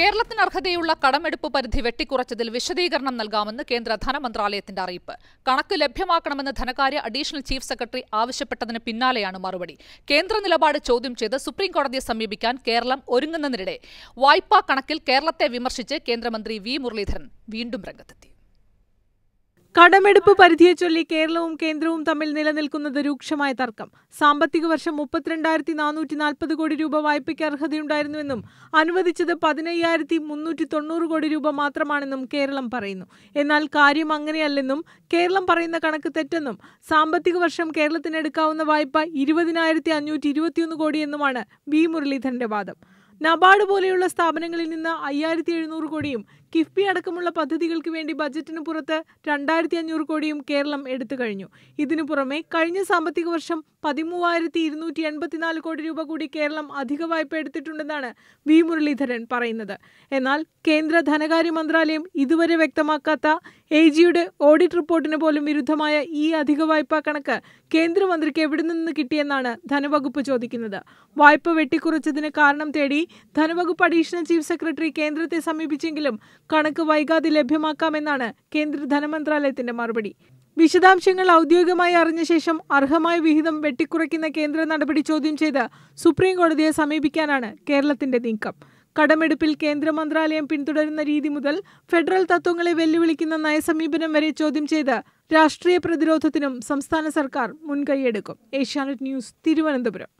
കേരളത്തിന് അർഹതയുള്ള കടമെടുപ്പ് പരിധി വെട്ടിക്കുറച്ചതിൽ വിശദീകരണം നൽകാമെന്ന് കേന്ദ്ര ധനമന്ത്രാലയത്തിന്റെ അറിയിപ്പ് കണക്ക് ലഭ്യമാക്കണമെന്ന് ധനകാര്യ അഡീഷണൽ ചീഫ് സെക്രട്ടറി ആവശ്യപ്പെട്ടതിന് പിന്നാലെയാണ് മറുപടി കേന്ദ്ര നിലപാട് ചോദ്യം ചെയ്ത് സുപ്രീം സമീപിക്കാൻ കേരളം ഒരുങ്ങുന്നതിനിടെ വായ്പാ കണക്കിൽ കേരളത്തെ വിമർശിച്ച് കേന്ദ്രമന്ത്രി വി മുരളീധരൻ വീണ്ടും രംഗത്തെത്തി കടമെടുപ്പ് പരിധിയെ ചൊല്ലി കേരളവും കേന്ദ്രവും തമ്മിൽ നിലനിൽക്കുന്നത് രൂക്ഷമായ തർക്കം സാമ്പത്തിക വർഷം മുപ്പത്തിരണ്ടായിരത്തി നാനൂറ്റി നാൽപ്പത് കോടി രൂപ വായ്പയ്ക്ക് അർഹതയുണ്ടായിരുന്നുവെന്നും അനുവദിച്ചത് പതിനയ്യായിരത്തി മുന്നൂറ്റി തൊണ്ണൂറ് കോടി രൂപ മാത്രമാണെന്നും കേരളം പറയുന്നു എന്നാൽ കാര്യം അങ്ങനെയല്ലെന്നും കേരളം പറയുന്ന കണക്ക് തെറ്റെന്നും സാമ്പത്തിക വർഷം കേരളത്തിന് എടുക്കാവുന്ന വായ്പ ഇരുപതിനായിരത്തി അഞ്ഞൂറ്റി ഇരുപത്തിയൊന്ന് കോടിയെന്നുമാണ് ബി മുരളീധരന്റെ വാദം നബാർഡ് പോലെയുള്ള സ്ഥാപനങ്ങളിൽ നിന്ന് അയ്യായിരത്തി എഴുന്നൂറ് കോടിയും കിഫ്ബി അടക്കമുള്ള പദ്ധതികൾക്ക് വേണ്ടി ബജറ്റിന് പുറത്ത് രണ്ടായിരത്തി അഞ്ഞൂറ് കോടിയും കേരളം എടുത്തു കഴിഞ്ഞു ഇതിനു പുറമെ കഴിഞ്ഞ സാമ്പത്തിക വർഷം പതിമൂവായിരത്തി ഇരുന്നൂറ്റി എൺപത്തിനാല് കോടി രൂപ കൂടി കേരളം അധിക വായ്പ എടുത്തിട്ടുണ്ടെന്നാണ് വി മുരളീധരൻ പറയുന്നത് എന്നാൽ കേന്ദ്ര ധനകാര്യ മന്ത്രാലയം ഇതുവരെ വ്യക്തമാക്കാത്ത എ ജിയുടെ ഓഡിറ്റ് റിപ്പോർട്ടിന് പോലും വിരുദ്ധമായ ഈ അധിക വായ്പാ കണക്ക് കേന്ദ്രമന്ത്രിക്ക് എവിടെ നിന്ന് കിട്ടിയെന്നാണ് ധനവകുപ്പ് ചോദിക്കുന്നത് വായ്പ വെട്ടിക്കുറച്ചതിന് കാരണം തേടി ധനവകുപ്പ് അഡീഷണൽ ചീഫ് സെക്രട്ടറി കേന്ദ്രത്തെ സമീപിച്ചെങ്കിലും കണക്ക് വൈകാതെ ലഭ്യമാക്കാമെന്നാണ് കേന്ദ്ര ധനമന്ത്രാലയത്തിന്റെ മറുപടി വിശദാംശങ്ങൾ ഔദ്യോഗികമായി അറിഞ്ഞ ശേഷം അർഹമായ വിഹിതം വെട്ടിക്കുറയ്ക്കുന്ന കേന്ദ്ര നടപടി ചോദ്യം ചെയ്ത് സുപ്രീം കോടതിയെ സമീപിക്കാനാണ് കേരളത്തിന്റെ നീക്കം കടമെടുപ്പിൽ കേന്ദ്ര മന്ത്രാലയം പിന്തുടരുന്ന രീതി മുതൽ ഫെഡറൽ തത്വങ്ങളെ വെല്ലുവിളിക്കുന്ന നയസമീപനം വരെ ചോദ്യം ചെയ്ത് രാഷ്ട്രീയ പ്രതിരോധത്തിനും സംസ്ഥാന സർക്കാർ മുൻകൈയെടുക്കും ഏഷ്യാനെറ്റ് ന്യൂസ് തിരുവനന്തപുരം